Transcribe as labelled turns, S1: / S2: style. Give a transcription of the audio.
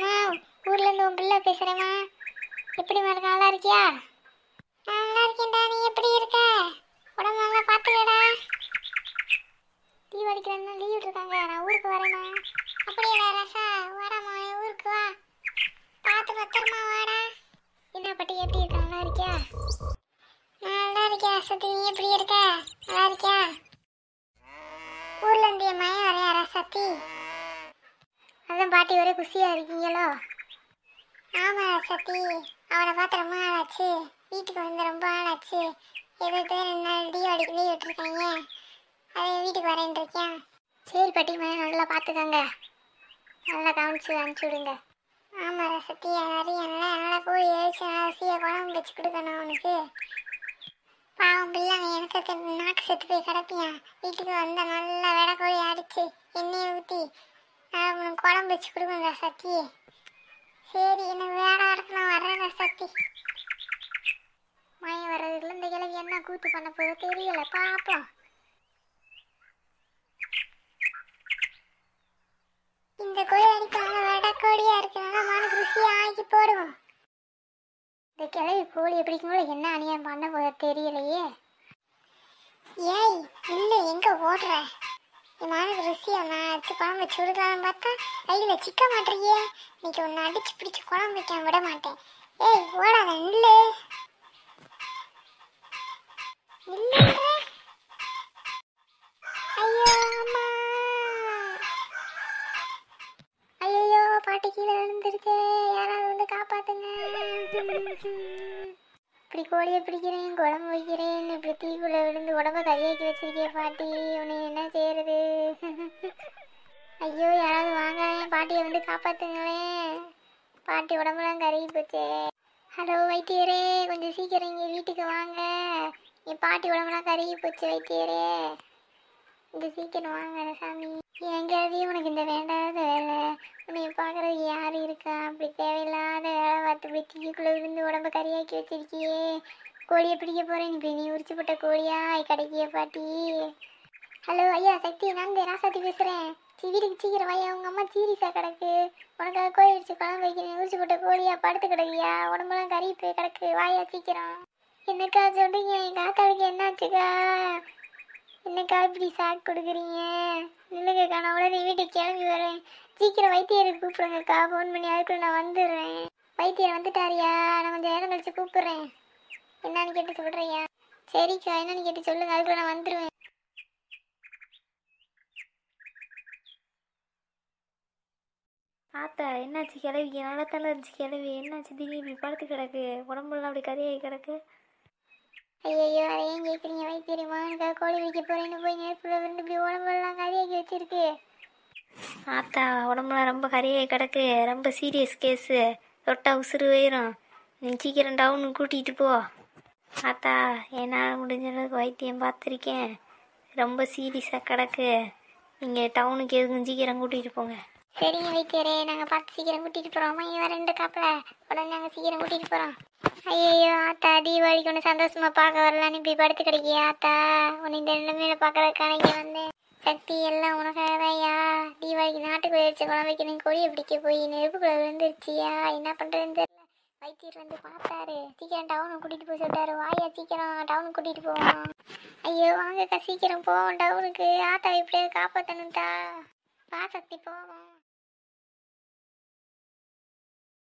S1: ஊர்ல ஊர்லேருந்து உன் பிள்ளை பேசுகிறேம்மா எப்படி இருக்க நல்லா இருக்கியா நல்லா இருக்கேன்டா நீ எப்படி இருக்க உடம்பு நல்லா பார்த்துக்கடா தீபாவளிக்கிறேன்னா லீவ் இருக்காங்க நான் ஊருக்கு வரேண்ணா அப்படியே ரசா வாடாமா ஊருக்கு வா பார்த்து பத்திரமா வாடா என்ன பட்டி எப்படி இருக்க நல்லா இருக்கியா நல்லா இருக்கியா சத்தி நீ எப்படி இருக்க நல்லா இருக்கியா ஊர்லேருந்து என் மயம் வரையா ரசத்தி தான் பாட்டி ஒரே குஷியாக இருக்கீங்களோ ஆமாம் சத்தி அவனை பார்த்து ரொம்ப ஆளாச்சு வீட்டுக்கு வந்து ரொம்ப ஆளாச்சு ஏதோ ரெண்டு நாள் லீவ் லீவ் விட்டுருக்காங்க அதே வீட்டுக்கு வரேன் இருக்கேன் சரி மேலே நல்லா பார்த்துக்கோங்க நல்லா கவனிச்சு அனுப்பிச்சி விடுங்க ஆமாம் ரசத்தி அறியல நல்லா போய் ஏச்சு அரிசியை குழம்பு வச்சு கொடுக்கணும் அவனுக்கு பாவம் பிள்ளைங்க எனக்கு நாக்கு செத்து போய் கிடப்பியா வீட்டுக்கு வந்த நல்லா கோழி அடிச்சு எண்ணெயை ஊற்றி குழம்பு வச்சு கொடுங்க சக்தி சரி எனக்கு வேலை இருக்கு நான் வர்றேன் சக்தி மாய வர்றதுக்குள்ள இந்த கிழக்கு என்ன கூத்து பண்ண போதோ தெரியல பார்ப்போம் இந்த கோயில் அடிப்பாங்க வட கோழியா இருக்கிறனால மனு ருசி ஆக்கி போடுவோம் இந்த கிழவி கோழி பிடிக்கும்போது என்ன அநியாயம் பண்ண போதோ தெரியலையே ஏய் இல்லை எங்கே ஓடுற இமான ருசியம்மா அச்சு குழம்பு வச்சு விடுக்கலாம்னு பார்த்தா ஐயில் வச்சிக்க மாட்டேறியே இன்னைக்கு ஒன்று அடிச்சு பிடிச்சி குழம்பு வைக்க விட மாட்டேன் ஏய் ஓடாத நில்லு
S2: நில்லுன்ற ஐயோ அம்மா
S1: ஐயோ பாட்டு கீழே விழுந்துருச்சு யாராவது வந்து காப்பாத்துங்க இப்படி கோழியை பிடிக்கிறேன் குழம்பு வைக்கிறேன் இப்படி தீக்குள்ளே விழுந்து உடம்ப கரியாக்கி வச்சிருக்கேன் பாட்டி உன்னை என்ன செய்யறது ஐயோ யாராவது வாங்க பாட்டியை வந்து காப்பாத்துங்களேன் பாட்டி உடம்புலாம் கருகி போச்சு ஹலோ வைத்தியரே கொஞ்சம் சீக்கிரம் இங்கே வீட்டுக்கு வாங்க என் பாட்டி உடம்புலாம் கருகி போச்சு வைத்தியரே கொஞ்சம் சீக்கிரம் வாங்க சாமி எங்கேயாவது உனக்கு இந்த வேண்டாத வேலை உன்னை பார்க்குறதுக்கு யார் இருக்கா அப்படி தேவையில்லாத பார்த்து வெட்டிக்குள்ளே விழுந்து உடம்பு கறியாக்கி வச்சிருக்கியே கோழியை பிடிக்க போகிறேன் இப்போ நீ உரிச்சு போட்ட கோழியா கிடைக்கிய பாட்டி ஹலோ ஐயா சக்தி நான் இந்த ராசாத்தி பேசுகிறேன் வீட்டுக்கு சீக்கிரம் ஐயா உங்கள் அம்மா சீரியஸாக கிடக்கு உனக்காக கோழி அடிச்சு குழம்பு வைக்கிறேன் உரிச்சு போட்ட கோழியா படுத்து கிடக்கியா உடம்புலாம் கறி போய் கிடக்கு வாயா சீக்கிரம் என்னக்கா சொல்றீங்க என் காத்தாளுக்கு என்னாச்சுக்கா என்னக்கா இப்படி சாக் கொடுக்குறீங்க நில்லுங்கக்கா நான் உடனே வீட்டுக்கு கிளம்பி வரேன் சீக்கிரம் வைத்தியருக்கு கூப்பிடுங்கக்கா ஃபோன் பண்ணி அதுக்குள்ள நான் வந்துடுறேன் வைத்தியர் வந்துட்டாரியா நான் கொஞ்சம் நேரம் கழிச்சு கூப்பிடுறேன் என்னன்னு கேட்டு சொல்றியா சரிக்கா என்னன்னு கேட்டு சொல்லுங்க அதுக்குள்ள நான் வந்துடுவேன்
S2: ஆத்தா என்னாச்சு கிளவிக்கு நல்லா தானே இருந்துச்சு கிளவி என்னாச்சு திடீர் இப்படி படுத்து கிடக்கு உடம்புலாம் அப்படி கதையாகி கிடக்கு ஐயோ அதை ஏன் கேட்குறீங்க வைத்தியரிமா எனக்கு கோழி வைக்க போகிறேன்னு
S1: போய் நேரத்தில் இருந்து இப்படி உடம்புலாம் கதையாகி வச்சிருக்கு
S2: ஆத்தா உடம்புலாம் ரொம்ப கரையாகி கிடக்கு ரொம்ப சீரியஸ் கேஸு தொட்டா உசுறு போயிடும் நீ சீக்கிரம் டவுனு கூட்டிகிட்டு போ ஆத்தா என்னால் முடிஞ்சளவுக்கு வைத்தியம் பார்த்துருக்கேன் ரொம்ப சீரியஸாக கிடக்கு நீங்கள் டவுனுக்கு எதுக்கும் சீக்கிரம் கூட்டிகிட்டு போங்க சரிங்க வைத்தியரே நாங்கள் பார்த்து சீக்கிரம் கூட்டிகிட்டு போகிறோம் அம்மா ரெண்டு காப்பில் உடனே நாங்கள் சீக்கிரம் கூட்டிகிட்டு போகிறோம்
S1: ஐயோ ஆத்தா தீபாவளிக்கு ஒன்று சந்தோஷமாக பார்க்க வரலான்னு இப்படி படுத்து கிடைக்கியா ஆத்தா உன்னை இந்த ரெண்டு மேலே பார்க்கறதுக்கான இங்கே வந்தேன் சக்தி எல்லாம் உனக்காகதாயா தீபாவளிக்கு நாட்டுக்கு போயிடுச்சு குழந்தைக்கு நீங்கள் கொடியை பிடிக்க போய் நெருப்புக்குள்ள விழுந்துருச்சியா என்ன பண்ணுறதுன்னு தெரியல வைத்தியர் வந்து பார்த்தாரு சீக்கிரம் டவுனுக்கு கூட்டிகிட்டு போய் சொல்லிட்டாரு வாயா சீக்கிரம் டவுனுக்கு கூட்டிகிட்டு போவோம் ஐயோ வாங்கக்கா சீக்கிரம் போவோம்
S2: டவுனுக்கு ஆத்தா இப்படியே காப்பாற்றணும்தா வா சக்தி போவோம்